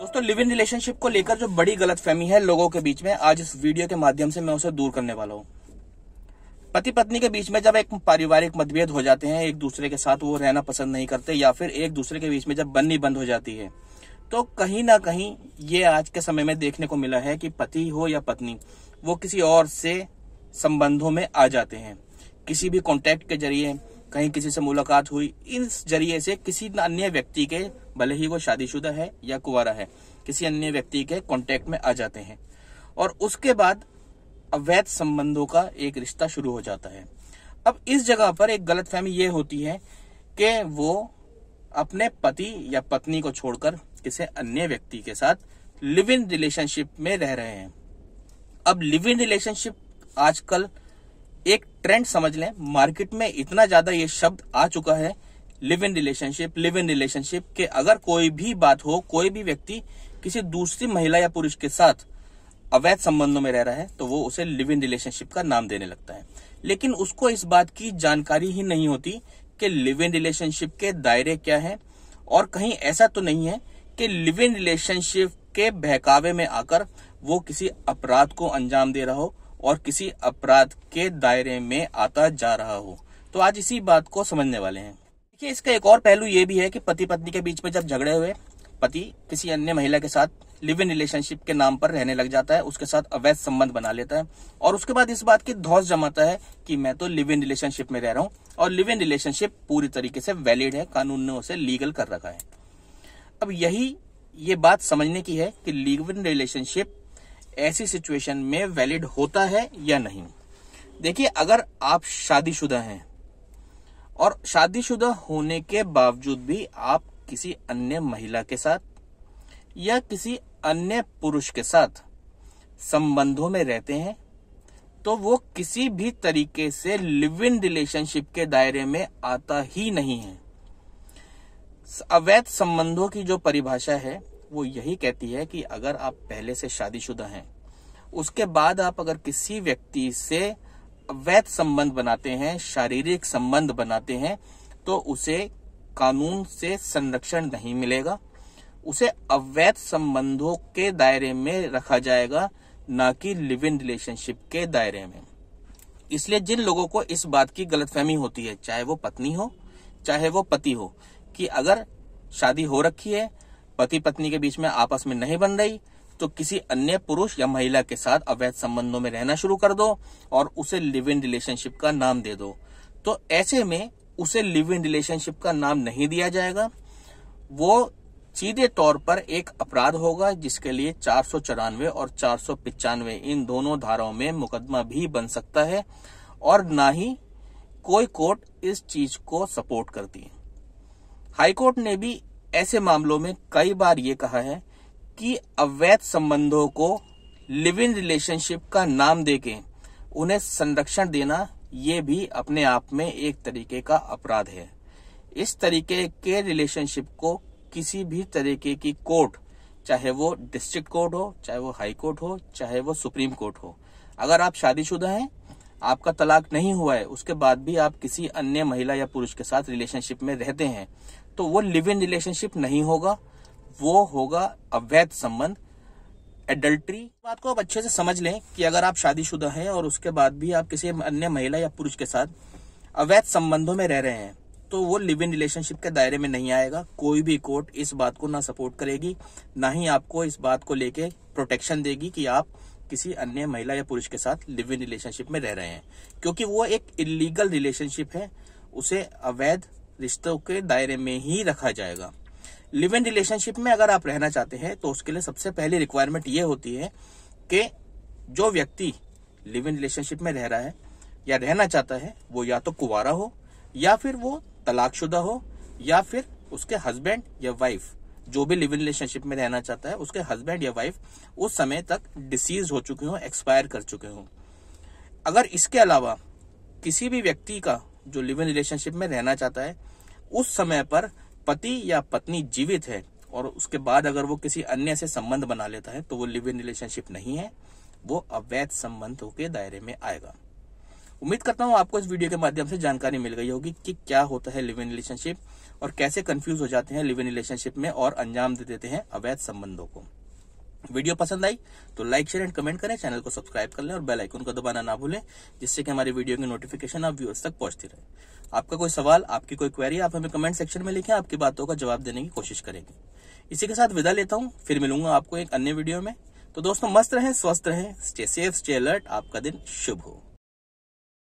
दोस्तों live in relationship को लेकर जो बड़ी गलतफहमी है लोगों के बीच में आज इस वीडियो के माध्यम से मैं उसे दूर करने वाला हूँ पति पत्नी के बीच में जब एक पारिवारिक मतभेद हो जाते हैं एक दूसरे के साथ वो रहना पसंद नहीं करते या फिर एक दूसरे के बीच में जब बननी बंद हो जाती है तो कहीं ना कहीं ये आज के समय में देखने को मिला है कि पति हो या पत्नी वो किसी और से संबंधों में आ जाते हैं किसी भी कॉन्टेक्ट के जरिए कहीं किसी से मुलाकात हुई इस जरिए से किसी अन्य व्यक्ति के भले ही वो शादीशुदा है या कुवारा है किसी अन्य व्यक्ति के कॉन्टेक्ट में आ जाते हैं और उसके बाद अवैध संबंधों का एक रिश्ता शुरू हो जाता है अब इस जगह पर एक गलत फहमी ये होती है कि वो अपने पति या पत्नी को छोड़कर किसी अन्य व्यक्ति के साथ लिव इन रिलेशनशिप में रह रहे हैं अब लिव इन रिलेशनशिप आजकल एक ट्रेंड समझ लें मार्केट में इतना ज्यादा ये शब्द आ चुका है live in relationship live in relationship के अगर कोई भी बात हो कोई भी व्यक्ति किसी दूसरी महिला या पुरुष के साथ अवैध संबंधों में रह रहा है तो वो उसे लिव इन रिलेशनशिप का नाम देने लगता है लेकिन उसको इस बात की जानकारी ही नहीं होती कि लिव इन रिलेशनशिप के दायरे क्या है और कहीं ऐसा तो नहीं है कि लिव इन रिलेशनशिप के बहकावे में आकर वो किसी अपराध को अंजाम दे रहा हो और किसी अपराध के दायरे में आता जा रहा हो तो आज इसी बात को समझने वाले हैं देखिए इसका एक और पहलू ये भी है कि पति पत्नी के बीच में जब झगड़े हुए पति किसी अन्य महिला के साथ लिव इन रिलेशनशिप के नाम पर रहने लग जाता है उसके साथ अवैध संबंध बना लेता है और उसके बाद इस बात की धौस जमाता है कि मैं तो लिव इन रिलेशनशिप में रह रहा हूँ और लिव इन रिलेशनशिप पूरी तरीके से वैलिड है कानून ने उसे लीगल कर रखा है अब यही ये बात समझने की है कि लिव इन रिलेशनशिप ऐसी सिचुएशन में वैलिड होता है या नहीं देखिए अगर आप शादीशुदा हैं और शादीशुदा होने के बावजूद भी आप किसी अन्य महिला के साथ या किसी अन्य पुरुष के साथ संबंधों में रहते हैं तो वो किसी भी तरीके से लिव इन रिलेशनशिप के दायरे में आता ही नहीं है अवैध संबंधों की जो परिभाषा है वो यही कहती है कि अगर आप पहले से शादीशुदा हैं उसके बाद आप अगर किसी व्यक्ति से अवैध संबंध बनाते हैं शारीरिक संबंध बनाते हैं तो उसे कानून से संरक्षण नहीं मिलेगा उसे अवैध संबंधों के दायरे में रखा जाएगा ना कि लिव इन रिलेशनशिप के दायरे में इसलिए जिन लोगों को इस बात की गलतफहमी होती है चाहे वो पत्नी हो चाहे वो पति हो कि अगर शादी हो रखी है पति पत्नी के बीच में आपस में नहीं बन रही तो किसी अन्य पुरुष या महिला के साथ अवैध संबंधों में रहना शुरू कर दो और उसे लिव इन रिलेशनशिप का नाम दे दो तो ऐसे में उसे लिव इन रिलेशनशिप का नाम नहीं दिया जाएगा वो सीधे तौर पर एक अपराध होगा जिसके लिए चार और चार इन दोनों धाराओं में मुकदमा भी बन सकता है और ना ही कोई कोर्ट इस चीज को सपोर्ट करती है हाईकोर्ट ने भी ऐसे मामलों में कई बार ये कहा है कि अवैध संबंधों को लिव इन रिलेशनशिप का नाम देके उन्हें संरक्षण देना ये भी अपने आप में एक तरीके का अपराध है इस तरीके के रिलेशनशिप को किसी भी तरीके की कोर्ट चाहे वो डिस्ट्रिक्ट कोर्ट हो चाहे वो हाई कोर्ट हो चाहे वो सुप्रीम कोर्ट हो अगर आप शादीशुदा हैं आपका तलाक नहीं हुआ है उसके बाद भी आप किसी अन्य महिला या पुरुष के साथ रिलेशनशिप में रहते हैं तो वो लिव इन रिलेशनशिप नहीं होगा वो होगा अवैध संबंध एडल्ट्री बात को आप अच्छे से समझ लें कि अगर आप शादीशुदा हैं और उसके बाद भी आप किसी अन्य महिला या पुरुष के साथ अवैध संबंधों में रह रहे हैं तो वो लिव इन रिलेशनशिप के दायरे में नहीं आएगा कोई भी कोर्ट इस बात को ना सपोर्ट करेगी ना ही आपको इस बात को लेके प्रोटेक्शन देगी कि आप किसी अन्य महिला या पुरुष के साथ लिव इन रिलेशनशिप में रह रहे हैं क्योंकि वो एक इलीगल रिलेशनशिप है उसे अवैध रिश्तों के दायरे में ही रखा जाएगा लिव इन रिलेशनशिप में अगर आप रहना चाहते हैं तो उसके लिए सबसे पहली रिक्वायरमेंट ये होती है कि जो व्यक्ति लिव इन रिलेशनशिप में रह रहा है या रहना चाहता है वो या तो कुवारा हो या फिर वो तलाकशुदा हो या फिर उसके हस्बैंड या वाइफ जो भी लिव इन रिलेशनशिप में रहना चाहता है उसके हस्बैंड या वाइफ उस समय तक डिसीज हो चुके हों एक्सपायर कर चुके हों अगर इसके अलावा किसी भी व्यक्ति का जो लिव इन रिलेशनशिप में रहना चाहता है उस समय पर पति या पत्नी जीवित है और उसके बाद अगर वो किसी अन्य से संबंध बना लेता है तो वो लिव इन रिलेशनशिप नहीं है वो अवैध संबंधों के दायरे में आएगा उम्मीद करता हूँ आपको इस वीडियो के माध्यम से जानकारी मिल गई होगी कि क्या होता है लिव इन रिलेशनशिप और कैसे कंफ्यूज हो जाते हैं लिव इन रिलेशनशिप में और अंजाम दे देते हैं अवैध संबंधों को वीडियो पसंद आई तो लाइक शेयर एंड कमेंट करें चैनल को सब्सक्राइब कर लें और बेल आइकन को दबाना ना भूलें जिससे कि हमारी वीडियो की नोटिफिकेशन आप व्यूअर्स तक पहुंचती रहे आपका कोई सवाल आपकी कोई क्वेरी आप हमें कमेंट सेक्शन में लिखें आपकी बातों का जवाब देने की कोशिश करेंगे इसी के साथ विदा लेता हूँ फिर मिलूंगा आपको एक अन्य वीडियो में तो दोस्तों मस्त रहें स्वस्थ रहें स्टे सेफ स्टे अलर्ट आपका दिन शुभ हो